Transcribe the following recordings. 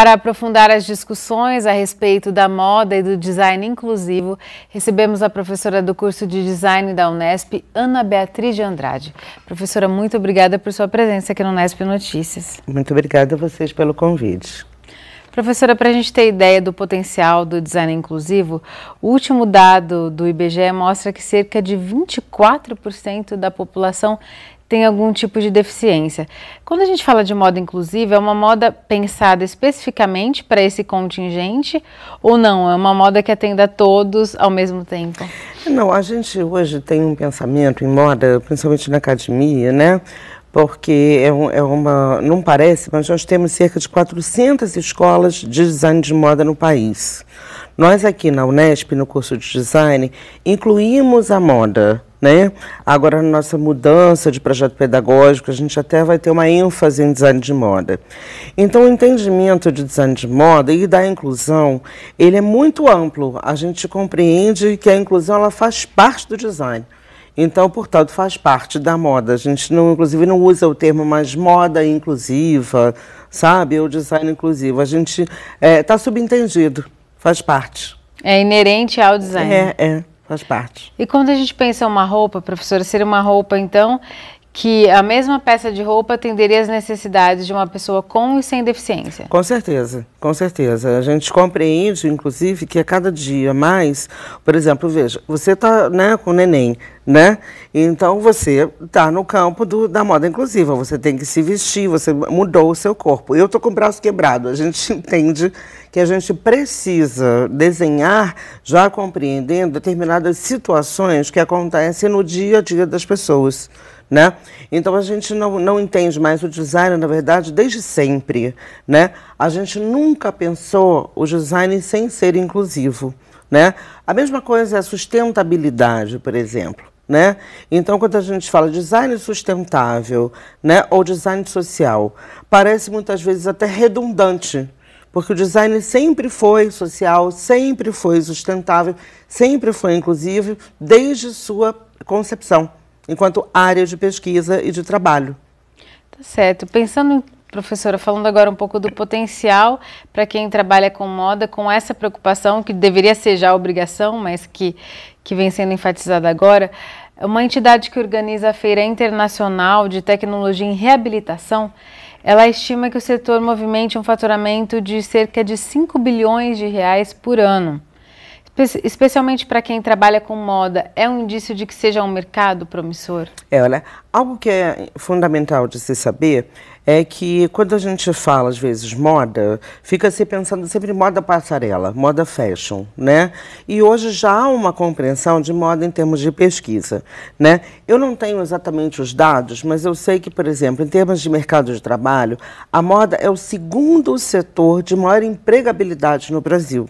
Para aprofundar as discussões a respeito da moda e do design inclusivo, recebemos a professora do curso de design da Unesp, Ana Beatriz de Andrade. Professora, muito obrigada por sua presença aqui no Unesp Notícias. Muito obrigada a vocês pelo convite. Professora, para a gente ter ideia do potencial do design inclusivo, o último dado do IBGE mostra que cerca de 24% da população tem algum tipo de deficiência. Quando a gente fala de moda inclusiva, é uma moda pensada especificamente para esse contingente ou não? É uma moda que atenda a todos ao mesmo tempo? Não, a gente hoje tem um pensamento em moda, principalmente na academia, né? porque é, um, é, uma, não parece, mas nós temos cerca de 400 escolas de design de moda no país. Nós aqui na Unesp, no curso de design, incluímos a moda. Né? Agora, na nossa mudança de projeto pedagógico, a gente até vai ter uma ênfase em design de moda. Então, o entendimento de design de moda e da inclusão, ele é muito amplo. A gente compreende que a inclusão ela faz parte do design. Então, portanto, faz parte da moda. A gente, não, inclusive, não usa o termo mais moda inclusiva, sabe? Ou design inclusivo. A gente está é, tá subentendido, faz parte. É inerente ao design. É, é, faz parte. E quando a gente pensa em uma roupa, professora, seria uma roupa, então, que a mesma peça de roupa atenderia as necessidades de uma pessoa com e sem deficiência. Com certeza, com certeza. A gente compreende, inclusive, que a cada dia mais, por exemplo, veja, você está né, com o neném, né? Então você está no campo do, da moda inclusiva, você tem que se vestir, você mudou o seu corpo. Eu estou com o braço quebrado, a gente entende que a gente precisa desenhar já compreendendo determinadas situações que acontecem no dia a dia das pessoas né? Então a gente não, não entende mais o design, na verdade, desde sempre, né? A gente nunca pensou o design sem ser inclusivo, né? A mesma coisa é a sustentabilidade, por exemplo. Né? Então, quando a gente fala design sustentável né, ou design social, parece muitas vezes até redundante, porque o design sempre foi social, sempre foi sustentável, sempre foi inclusivo, desde sua concepção enquanto área de pesquisa e de trabalho. Tá certo. Pensando, professora, falando agora um pouco do potencial para quem trabalha com moda, com essa preocupação que deveria ser já obrigação, mas que, que vem sendo enfatizada agora, uma entidade que organiza a Feira Internacional de Tecnologia em Reabilitação, ela estima que o setor movimente um faturamento de cerca de 5 bilhões de reais por ano especialmente para quem trabalha com moda, é um indício de que seja um mercado promissor? É, olha, algo que é fundamental de se saber é que quando a gente fala, às vezes, moda, fica se pensando sempre em moda passarela, moda fashion, né? E hoje já há uma compreensão de moda em termos de pesquisa, né? Eu não tenho exatamente os dados, mas eu sei que, por exemplo, em termos de mercado de trabalho, a moda é o segundo setor de maior empregabilidade no Brasil.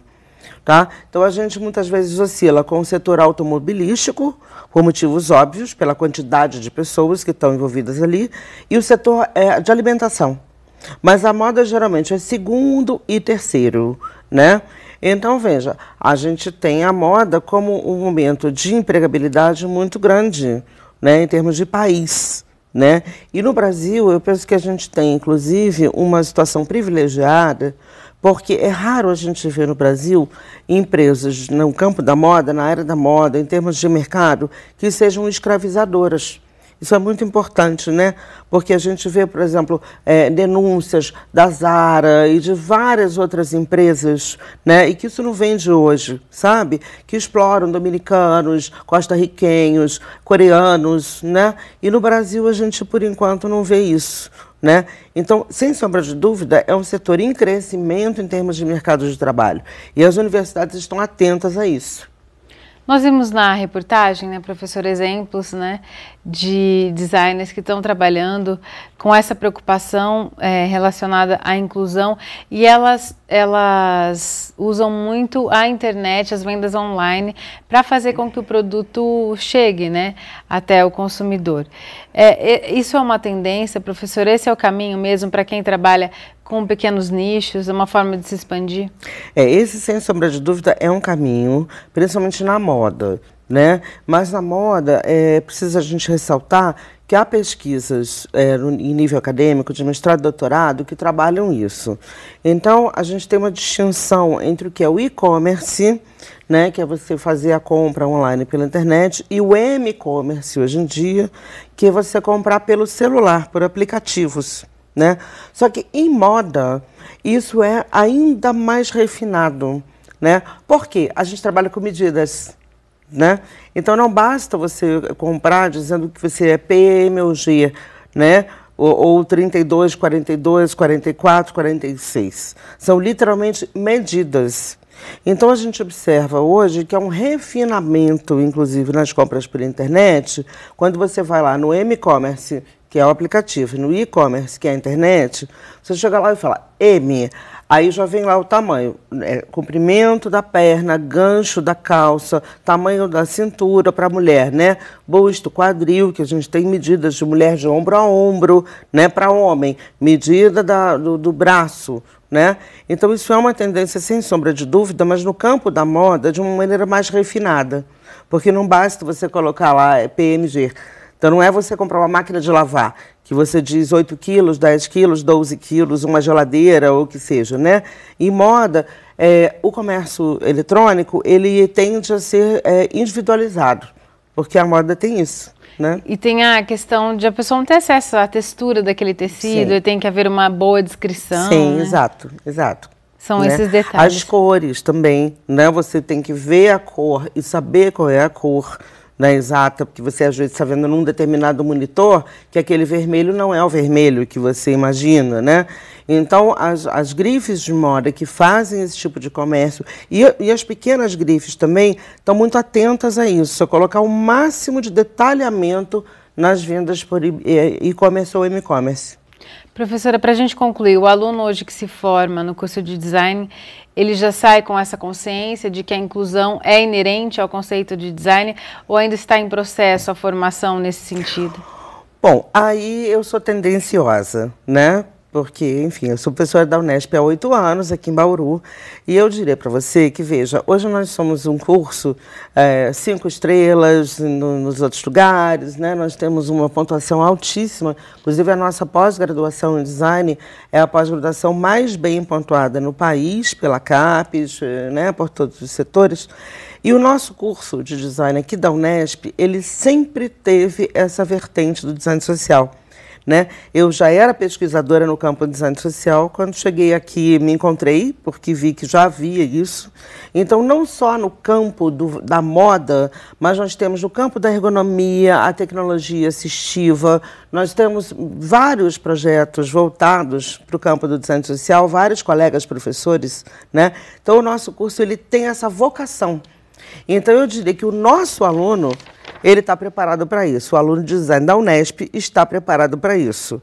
Tá? Então a gente muitas vezes oscila com o setor automobilístico, por motivos óbvios, pela quantidade de pessoas que estão envolvidas ali, e o setor é, de alimentação. Mas a moda geralmente é segundo e terceiro, né? Então veja, a gente tem a moda como um momento de empregabilidade muito grande, né, em termos de país. Né? E no Brasil, eu penso que a gente tem, inclusive, uma situação privilegiada porque é raro a gente ver no Brasil empresas no campo da moda, na área da moda, em termos de mercado, que sejam escravizadoras. Isso é muito importante, né? Porque a gente vê, por exemplo, é, denúncias da Zara e de várias outras empresas, né? E que isso não vem de hoje, sabe? Que exploram dominicanos, costarriquenhos, coreanos, né? E no Brasil a gente, por enquanto, não vê isso. Né? Então, sem sombra de dúvida, é um setor em crescimento em termos de mercado de trabalho. E as universidades estão atentas a isso. Nós vimos na reportagem, né, professor, exemplos né, de designers que estão trabalhando com essa preocupação é, relacionada à inclusão e elas, elas usam muito a internet, as vendas online, para fazer com que o produto chegue né, até o consumidor. É, é, isso é uma tendência, professor? Esse é o caminho mesmo para quem trabalha com pequenos nichos, é uma forma de se expandir? É, esse, sem sombra de dúvida, é um caminho, principalmente na moda né? Mas na moda é precisa a gente ressaltar que há pesquisas é, em nível acadêmico, de mestrado e doutorado, que trabalham isso. Então, a gente tem uma distinção entre o que é o e-commerce, né, que é você fazer a compra online pela internet, e o m-commerce hoje em dia, que é você comprar pelo celular, por aplicativos. Né? Só que em moda, isso é ainda mais refinado. Né? Porque a gente trabalha com medidas né? Então não basta você comprar dizendo que você é PM ou G, né? Ou, ou 32, 42, 44, 46. São literalmente medidas. Então a gente observa hoje que é um refinamento, inclusive nas compras pela internet, quando você vai lá no e-commerce, que é o aplicativo, no e-commerce, que é a internet, você chega lá e fala M. Aí já vem lá o tamanho, né? comprimento da perna, gancho da calça, tamanho da cintura para a mulher, né? Busto, quadril, que a gente tem medidas de mulher de ombro a ombro, né? Para homem, medida da, do, do braço, né? Então isso é uma tendência sem sombra de dúvida, mas no campo da moda de uma maneira mais refinada, porque não basta você colocar lá é PMG então não é você comprar uma máquina de lavar, que você diz 8 quilos, 10 quilos, 12 quilos, uma geladeira ou o que seja, né? Em moda, é, o comércio eletrônico, ele tende a ser é, individualizado, porque a moda tem isso. Né? E tem a questão de a pessoa não ter acesso à textura daquele tecido, e tem que haver uma boa descrição. Sim, né? exato, exato. São né? esses detalhes. As cores também, né? Você tem que ver a cor e saber qual é a cor na exata, porque você às vezes está vendo num determinado monitor que aquele vermelho não é o vermelho que você imagina, né? Então, as, as grifes de moda que fazem esse tipo de comércio e, e as pequenas grifes também estão muito atentas a isso, a colocar o máximo de detalhamento nas vendas por eh, e-commerce ou e-commerce. Professora, para a gente concluir, o aluno hoje que se forma no curso de design, ele já sai com essa consciência de que a inclusão é inerente ao conceito de design ou ainda está em processo a formação nesse sentido? Bom, aí eu sou tendenciosa, né? porque, enfim, eu sou professora da Unesp há oito anos, aqui em Bauru, e eu diria para você que, veja, hoje nós somos um curso é, cinco estrelas no, nos outros lugares, né? nós temos uma pontuação altíssima, inclusive a nossa pós-graduação em design é a pós-graduação mais bem pontuada no país, pela CAPES, eh, né? por todos os setores, e o nosso curso de design aqui da Unesp, ele sempre teve essa vertente do design social. Né? Eu já era pesquisadora no campo do design social quando cheguei aqui me encontrei porque vi que já havia isso. Então não só no campo do, da moda, mas nós temos no campo da ergonomia, a tecnologia assistiva, nós temos vários projetos voltados para o campo do design social, vários colegas professores, né? Então o nosso curso ele tem essa vocação. Então eu diria que o nosso aluno ele está preparado para isso. O aluno de design da Unesp está preparado para isso.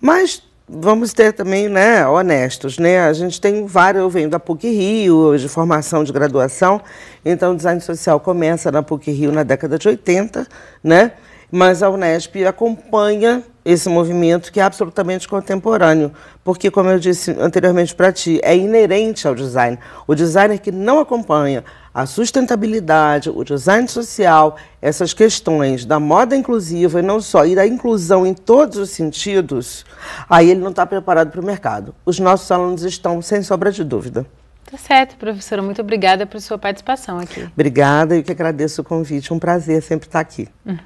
Mas vamos ter também, né, honestos, né? A gente tem vários, eu venho da PUC Rio, de formação de graduação, então o design social começa na PUC Rio na década de 80, né? Mas a Unesp acompanha esse movimento que é absolutamente contemporâneo, porque como eu disse anteriormente para ti, é inerente ao design. O designer que não acompanha a sustentabilidade, o design social, essas questões da moda inclusiva e não só, e da inclusão em todos os sentidos, aí ele não está preparado para o mercado. Os nossos alunos estão, sem sobra de dúvida. Tá certo, professora. Muito obrigada por sua participação aqui. Obrigada, eu que agradeço o convite. Um prazer sempre estar aqui. Hum.